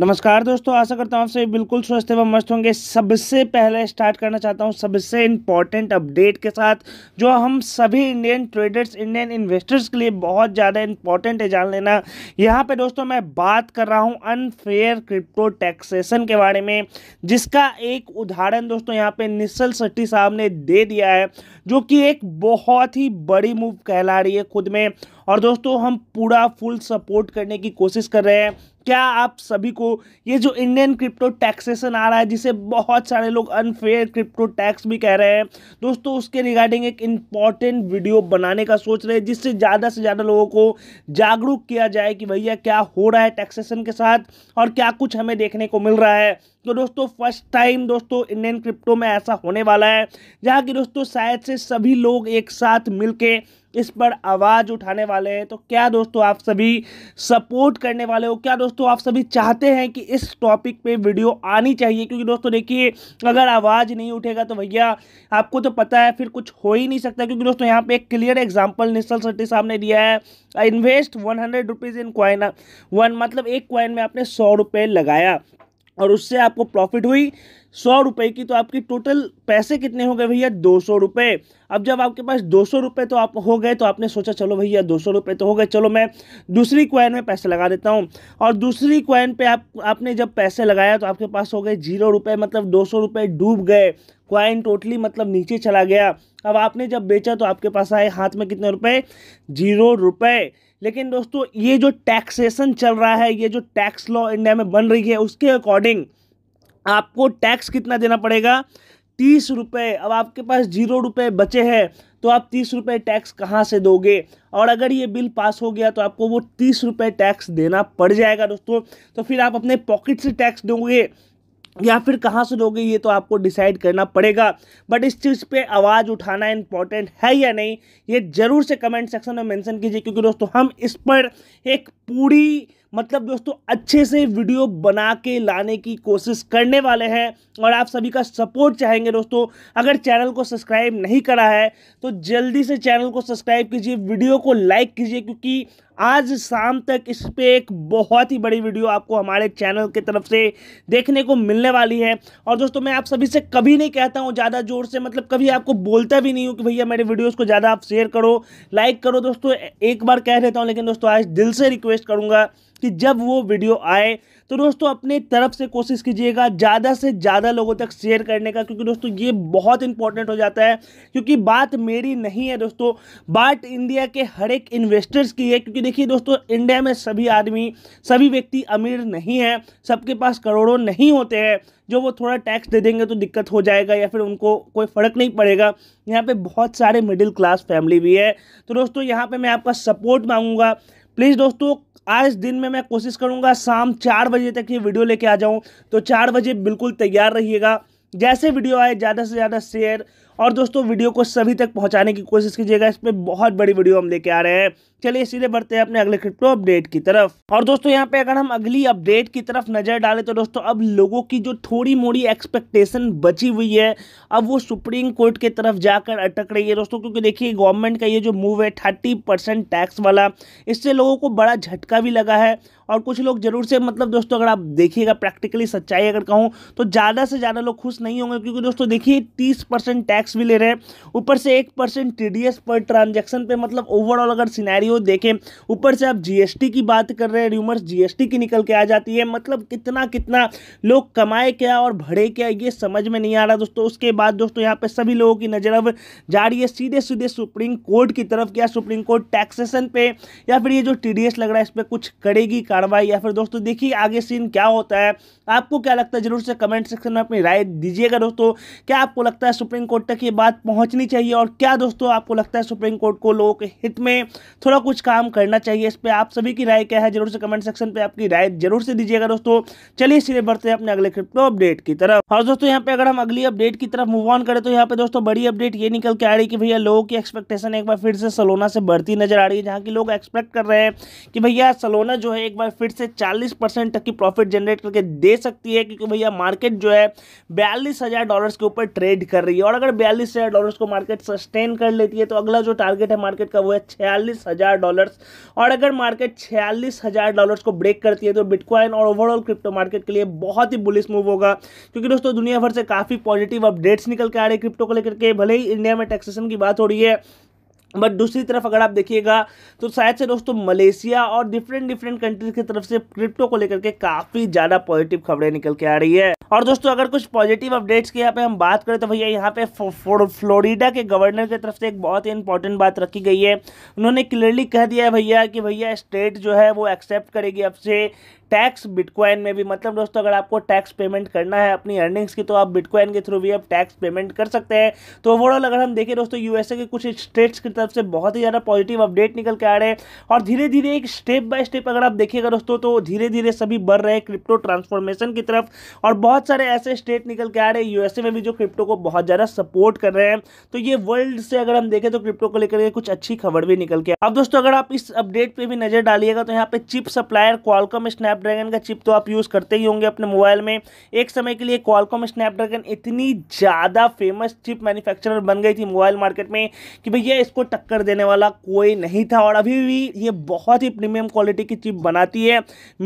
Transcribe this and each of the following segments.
नमस्कार दोस्तों आशा करता हूँ आपसे बिल्कुल स्वस्थ एवं मस्त होंगे सबसे पहले स्टार्ट करना चाहता हूँ सबसे इम्पॉर्टेंट अपडेट के साथ जो हम सभी इंडियन ट्रेडर्स इंडियन इन्वेस्टर्स के लिए बहुत ज़्यादा इम्पॉर्टेंट है जान लेना यहाँ पे दोस्तों मैं बात कर रहा हूँ अनफेयर क्रिप्टो टैक्सेशन के बारे में जिसका एक उदाहरण दोस्तों यहाँ पर निश्चल शट्टी साहब ने दे दिया है जो कि एक बहुत ही बड़ी मूव कहला रही है खुद में और दोस्तों हम पूरा फुल सपोर्ट करने की कोशिश कर रहे हैं क्या आप सभी को ये जो इंडियन क्रिप्टो टैक्सेशन आ रहा है जिसे बहुत सारे लोग अनफेयर क्रिप्टो टैक्स भी कह रहे हैं दोस्तों उसके रिगार्डिंग एक इम्पॉर्टेंट वीडियो बनाने का सोच रहे हैं जिससे ज़्यादा से ज़्यादा लोगों को जागरूक किया जाए कि भैया क्या हो रहा है टैक्सेशन के साथ और क्या कुछ हमें देखने को मिल रहा है तो दोस्तों फर्स्ट टाइम दोस्तों इंडियन क्रिप्टो में ऐसा होने वाला है जहाँ की दोस्तों शायद से सभी लोग एक साथ मिलके इस पर आवाज़ उठाने वाले हैं तो क्या दोस्तों आप सभी सपोर्ट करने वाले हो क्या दोस्तों आप सभी चाहते हैं कि इस टॉपिक पे वीडियो आनी चाहिए क्योंकि दोस्तों देखिए अगर आवाज़ नहीं उठेगा तो भैया आपको तो पता है फिर कुछ हो ही नहीं सकता क्योंकि दोस्तों यहाँ पे एक क्लियर एग्जाम्पल निश्चल सट्टी साहब ने दिया है invest one hundred rupees in coin one मतलब एक क्वाइन में आपने सौ रुपये लगाया और उससे आपको प्रॉफिट हुई सौ रुपये की तो आपकी टोटल पैसे कितने हो गए भैया दो सौ रुपये अब जब आपके पास दो सौ रुपये तो आप हो गए तो आपने सोचा चलो भैया दो सौ रुपये तो हो गए चलो मैं दूसरी क्वाइन में पैसे लगा देता हूँ और दूसरी क्वाइन पे आप आपने जब पैसे लगाया तो आपके पास हो गए जीरो रुपये मतलब दो सौ रुपये डूब गए क्वाइन टोटली मतलब नीचे चला गया अब आपने जब बेचा तो आपके पास आए हाथ में कितने रुपये जीरो रुपये लेकिन दोस्तों ये जो टैक्सेशन चल रहा है ये जो टैक्स लॉ इंडिया में बन रही है उसके अकॉर्डिंग आपको टैक्स कितना देना पड़ेगा तीस रुपये अब आपके पास जीरो रुपये बचे हैं तो आप तीस रुपये टैक्स कहाँ से दोगे और अगर ये बिल पास हो गया तो आपको वो तीस रुपये टैक्स देना पड़ जाएगा दोस्तों तो फिर आप अपने पॉकेट से टैक्स दोगे या फिर कहाँ से लोगे ये तो आपको डिसाइड करना पड़ेगा बट इस चीज़ पे आवाज़ उठाना इम्पॉर्टेंट है या नहीं ये ज़रूर से कमेंट सेक्शन में मेंशन कीजिए क्योंकि दोस्तों हम इस पर एक पूरी मतलब दोस्तों अच्छे से वीडियो बना के लाने की कोशिश करने वाले हैं और आप सभी का सपोर्ट चाहेंगे दोस्तों अगर चैनल को सब्सक्राइब नहीं करा है तो जल्दी से चैनल को सब्सक्राइब कीजिए वीडियो को लाइक कीजिए क्योंकि आज शाम तक इस पर एक बहुत ही बड़ी वीडियो आपको हमारे चैनल की तरफ से देखने को मिलने वाली है और दोस्तों मैं आप सभी से कभी नहीं कहता हूँ ज़्यादा ज़ोर से मतलब कभी आपको बोलता भी नहीं हूँ कि भैया मेरे वीडियोस को ज़्यादा आप शेयर करो लाइक करो दोस्तों एक बार कह देता हूँ लेकिन दोस्तों आज दिल से रिक्वेस्ट करूँगा कि जब वो वीडियो आए तो दोस्तों अपने तरफ से कोशिश कीजिएगा ज़्यादा से ज़्यादा लोगों तक शेयर करने का क्योंकि दोस्तों ये बहुत इंपॉर्टेंट हो जाता है क्योंकि बात मेरी नहीं है दोस्तों बात इंडिया के हर एक इन्वेस्टर्स की है क्योंकि देखिए दोस्तों इंडिया में सभी आदमी सभी व्यक्ति अमीर नहीं है सबके पास करोड़ों नहीं होते हैं जो वो थोड़ा टैक्स दे देंगे तो दिक्कत हो जाएगा या फिर उनको कोई फ़र्क नहीं पड़ेगा यहाँ पर बहुत सारे मिडिल क्लास फैमिली भी है तो दोस्तों यहाँ पर मैं आपका सपोर्ट मांगूंगा प्लीज़ दोस्तों आज दिन में मैं कोशिश करूँगा शाम चार बजे तक ये वीडियो लेके आ जाऊँ तो चार बजे बिल्कुल तैयार रहिएगा जैसे वीडियो आए ज़्यादा से ज़्यादा शेयर और दोस्तों वीडियो को सभी तक पहुँचाने की कोशिश कीजिएगा इस पर बहुत बड़ी वीडियो हम लेके आ रहे हैं चलिए सीधे बढ़ते हैं अपने अगले क्रिप्टो अपडेट की तरफ और दोस्तों यहाँ पे अगर हम अगली अपडेट की तरफ नजर डालें तो दोस्तों अब लोगों की जो थोड़ी मोड़ी एक्सपेक्टेशन बची हुई है अब वो सुप्रीम कोर्ट की तरफ जाकर अटक रही है दोस्तों क्योंकि देखिए गवर्नमेंट का ये जो मूव है थर्टी परसेंट टैक्स वाला इससे लोगों को बड़ा झटका भी लगा है और कुछ लोग जरूर से मतलब दोस्तों अगर आप देखिएगा प्रैक्टिकली सच्चाई अगर कहूँ तो ज़्यादा से ज़्यादा लोग खुश नहीं होंगे क्योंकि दोस्तों देखिए तीस परसेंट टैक्स भी ले रहे हैं ऊपर से एक परसेंट टी डी एस पर ट्रांजेक्शन पे मतलब ओवरऑल अगर सिनेरियो हो देखें ऊपर से आप जीएसटी की बात कर रहे हैं र्यूमर्स जीएसटी की निकल के आ जाती है मतलब कितना कितना लोग कमाए क्या और भरे क्या ये समझ में नहीं आ रहा दोस्तों उसके बाद दोस्तों यहाँ पर सभी लोगों की नज़र अब जा रही है सीधे सीधे सुप्रीम कोर्ट की तरफ क्या सुप्रीम कोर्ट टैक्सेशन पे या फिर ये जो टी लग रहा है इस पर कुछ करेगी कार्रवाई या फिर दोस्तों देखिए आगे सीन क्या होता है आपको क्या लगता है जरूर से कमेंट सेक्शन में अपनी राय दीजिएगा दोस्तों क्या आपको लगता है सुप्रीम कोर्ट तक ये बात पहुंचनी चाहिए और क्या दोस्तों आपको लगता है सुप्रीम कोर्ट को लोगों के हित में थोड़ा कुछ काम करना चाहिए इस पर आप सभी की राय क्या है जरूर से कमेंट सेक्शन पे आपकी राय जरूर से दीजिएगा दोस्तों चलिए सीधे बढ़ते हैं अपने अगले क्रिप्टो अपडेट की तरफ और दोस्तों यहाँ पे अगर हम अगली अपडेट की तरफ मूव ऑन करें तो यहाँ पे दोस्तों बड़ी अपडेट ये निकल के आ रही कि भैया लोगों की एक्सपेक्टेशन एक बार फिर से सलोना से बढ़ती नजर आ रही है जहाँ की लोग एक्सपेक्ट कर रहे हैं कि भैया सलोना जो है एक बार फिर से चालीस तक की प्रॉफिट जनरेट करके दे सकती है क्योंकि भैया मार्केट जो है बयालीस डॉलर के ऊपर ट्रेड कर रही है और अगर बयालीस डॉलर को मार्केट सस्टेन कर लेती है तो अगला जो टारगेट है मार्केट का वो है छियालीस हजार हज़ार डॉलर्स और अगर मार्केट छियालीस हज़ार डॉलर्स को ब्रेक करती है तो बिटकॉइन और ओवरऑल क्रिप्टो मार्केट के लिए बहुत ही बुलिस मूव होगा क्योंकि दोस्तों दुनिया भर से काफ़ी पॉजिटिव अपडेट्स निकल के आ रहे हैं क्रिप्टो को लेकर के भले ही इंडिया में टैक्सेशन की बात हो रही है बट दूसरी तरफ अगर आप देखिएगा तो शायद से दोस्तों मलेशिया और डिफरेंट डिफरेंट कंट्रीज की तरफ से क्रिप्टो को लेकर के काफ़ी ज़्यादा पॉजिटिव खबरें निकल के आ रही है और दोस्तों अगर कुछ पॉजिटिव अपडेट्स की यहाँ पे हम बात करें तो भैया यहाँ पे फ्लोरिडा के गवर्नर की तरफ से एक बहुत ही इंपॉर्टेंट बात रखी गई है उन्होंने क्लियरली कह दिया है भैया कि भैया स्टेट जो है वो एक्सेप्ट करेगी अब से टैक्स बिटकॉइन में भी मतलब दोस्तों अगर आपको टैक्स पेमेंट करना है अपनी अर्निंग्स की तो आप बिटकॉइन के थ्रू भी आप टैक्स पेमेंट कर सकते हैं तो ओवरऑल अगर हम देखें दोस्तों यूएसए के कुछ स्टेट्स की तरफ से बहुत ही ज़्यादा पॉजिटिव अपडेट निकल के आ रहे हैं और धीरे धीरे एक स्टेप बाय स्टेप अगर आप देखिएगा दोस्तों तो धीरे धीरे सभी बढ़ रहे हैं क्रिप्टो ट्रांसफॉर्मेशन की तरफ और बहुत सारे ऐसे स्टेट निकल के आ रहे हैं यूएसए में भी जो क्रिप्टो को बहुत ज़्यादा सपोर्ट कर रहे हैं तो ये वर्ल्ड से अगर हम देखें तो क्रिप्टो को लेकर कुछ अच्छी खबर भी निकल के अब दोस्तों अगर आप इस अपडेट पर भी नजर डालिएगा तो यहाँ पे chip supplier Qualcomm snap Snapdragon का चिप तो आप यूज़ करते ही होंगे अपने मोबाइल में एक समय के लिए क्वालकॉम स्नैपड्रैगन इतनी ज़्यादा फेमस चिप मैन्युफैक्चरर बन गई थी मोबाइल मार्केट में कि भैया इसको टक्कर देने वाला कोई नहीं था और अभी भी ये बहुत ही प्रीमियम क्वालिटी की चिप बनाती है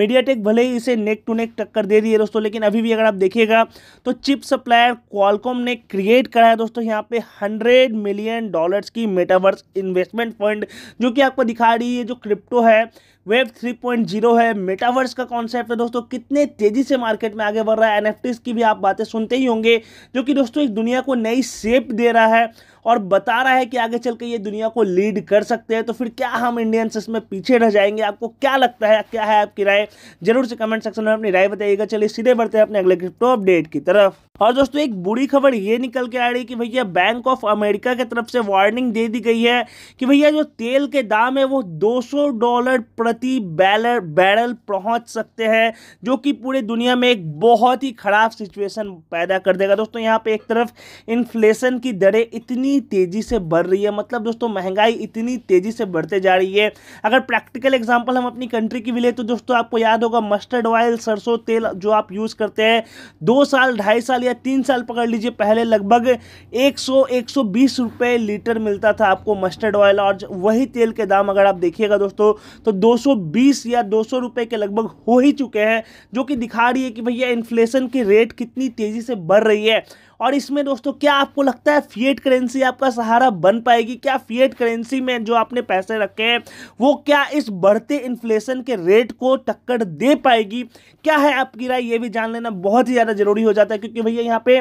मीडिया भले ही इसे नेक टू नेक टक्कर दे रही है दोस्तों लेकिन अभी भी अगर आप देखिएगा तो चिप सप्लायर क्वालकॉम ने क्रिएट करा है दोस्तों यहाँ पे हंड्रेड मिलियन डॉलर्स की मेटावर्स इन्वेस्टमेंट फंड जो कि आपको दिखा रही है जो क्रिप्टो है वेब 3.0 है मेटावर्स का कॉन्सेप्ट है दोस्तों कितने तेजी से मार्केट में आगे बढ़ रहा है एनएफटीज की भी आप बातें सुनते ही होंगे जो कि दोस्तों एक दुनिया को नई सेप दे रहा है और बता रहा है कि आगे चल के ये दुनिया को लीड कर सकते हैं तो फिर क्या हम इंडियंस इसमें पीछे रह जाएंगे आपको क्या लगता है क्या है आपकी राय जरूर से कमेंट सेक्शन में अपनी राय बताइएगा चलिए सीधे बढ़ते हैं अपने अगले क्रिप्टो अपडेट की तरफ और दोस्तों एक बुरी खबर ये निकल के आ रही है कि भैया बैंक ऑफ अमेरिका की तरफ से वार्निंग दे दी गई है कि भैया जो तेल के दाम है वो दो डॉलर प्रति प्रति बैलर बैरल पहुंच सकते हैं जो कि पूरे दुनिया में एक बहुत ही ख़राब सिचुएशन पैदा कर देगा दोस्तों यहाँ पे एक तरफ इन्फ्लेशन की दरें इतनी तेज़ी से बढ़ रही है मतलब दोस्तों महंगाई इतनी तेज़ी से बढ़ते जा रही है अगर प्रैक्टिकल एग्जाम्पल हम अपनी कंट्री की भी लें तो दोस्तों आपको याद होगा मस्टर्ड ऑयल सरसों तेल जो आप यूज़ करते हैं दो साल ढाई साल या तीन साल पकड़ लीजिए पहले लगभग एक सौ एक सौ बीस लीटर मिलता था आपको मस्टर्ड ऑयल और वही तेल के दाम अगर आप देखिएगा दोस्तों तो दो 220 या 200 रुपए के लगभग हो ही चुके हैं जो कि दिखा रही है कि भैया इन्फ्लेशन की रेट कितनी तेज़ी से बढ़ रही है और इसमें दोस्तों क्या आपको लगता है फिएट करेंसी आपका सहारा बन पाएगी क्या फिएट करेंसी में जो आपने पैसे रखे हैं वो क्या इस बढ़ते इन्फ्लेशन के रेट को टक्कर दे पाएगी क्या है आपकी राय ये भी जान लेना बहुत ही ज़्यादा ज़रूरी हो जाता है क्योंकि भैया यहाँ पे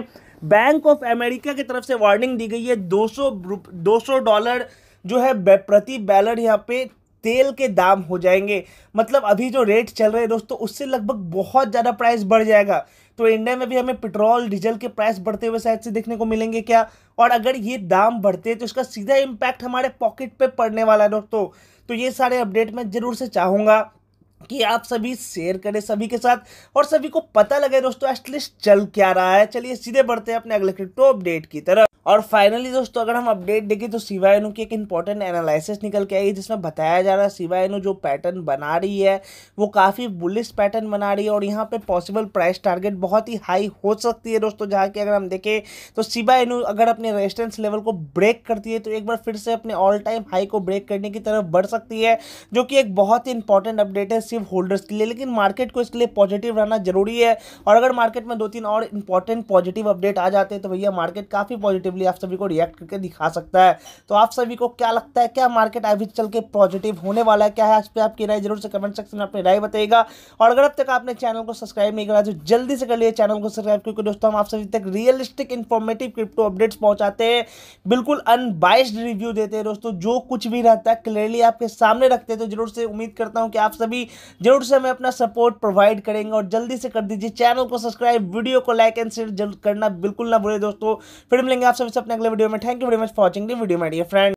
बैंक ऑफ अमेरिका की तरफ से वार्निंग दी गई है 200 200 डॉलर जो है प्रति बैलर यहाँ पे तेल के दाम हो जाएंगे मतलब अभी जो रेट चल रहे हैं दोस्तों उससे लगभग बहुत ज़्यादा प्राइस बढ़ जाएगा तो इंडिया में भी हमें पेट्रोल डीजल के प्राइस बढ़ते हुए शायद से देखने को मिलेंगे क्या और अगर ये दाम बढ़ते हैं तो इसका सीधा इम्पैक्ट हमारे पॉकेट पर पड़ने वाला है दोस्तों तो ये सारे अपडेट मैं ज़रूर से चाहूँगा कि आप सभी शेयर करें सभी के साथ और सभी को पता लगे दोस्तों एटलीस्ट चल क्या रहा है चलिए सीधे बढ़ते हैं अपने अगले क्रिप्टो अपडेट की तरफ और फाइनली दोस्तों अगर हम अपडेट देखें तो सीवायनु की एक इंपॉर्टेंट एनालिसिस निकल के आई है जिसमें बताया जा रहा है सीवायनु जो पैटर्न बना रही है वो काफ़ी बुलिस पैटर्न बना रही है और यहाँ पे पॉसिबल प्राइस टारगेट बहुत ही हाई हो सकती है दोस्तों जहाँ की अगर हम देखें तो सीवायनु अगर अपने रेजिस्टेंस लेवल को ब्रेक करती है तो एक बार फिर से अपने ऑल टाइम हाई को ब्रेक करने की तरफ बढ़ सकती है जो कि एक बहुत ही इंपॉर्टेंट अपडेट है सिर्फ होल्डर्स के लिए लेकिन मार्केट को इसके लिए पॉजिटिव रहना जरूरी है और अगर मार्केट में दो तीन और इंपॉर्टेंट पॉजिटिव अपडेट आ जाते हैं तो भैया मार्केट काफ़ी पॉजिटिव पॉजिटिवली आप सभी को रिएक्ट करके दिखा सकता है तो आप सभी को क्या लगता है क्या मार्केट अभी चल के पॉजिटिव होने वाला है क्या है इस पर आपकी राय जरूर से कमेंट सेक्शन में अपनी राय बताएगा और अगर अब तक आपने चैनल को सब्सक्राइब नहीं करा तो जल्दी से कर लिए चैनल को सब्सक्राइब क्योंकि दोस्तों हम आप सभी तक रियलिस्टिक इन्फॉर्मेटिव क्रिप्टो अपडेट्स पहुँचाते हैं बिल्कुल अनबाइस्ड रिव्यू देते हैं दोस्तों जो कुछ भी रहता है क्लियरली आपके सामने रखते हैं तो जरूर से उम्मीद करता हूँ कि आप सभी जरूर से हमें अपना सपोर्ट प्रोवाइड करेंगे और जल्दी से कर दीजिए चैनल को सब्सक्राइब वीडियो को लाइक एंड शेयर जरूर करना बिल्कुल ना भूलें दोस्तों फिर मिलेंगे आप सबसे अपने अगले वीडियो में thank you very much for watching the video my dear friend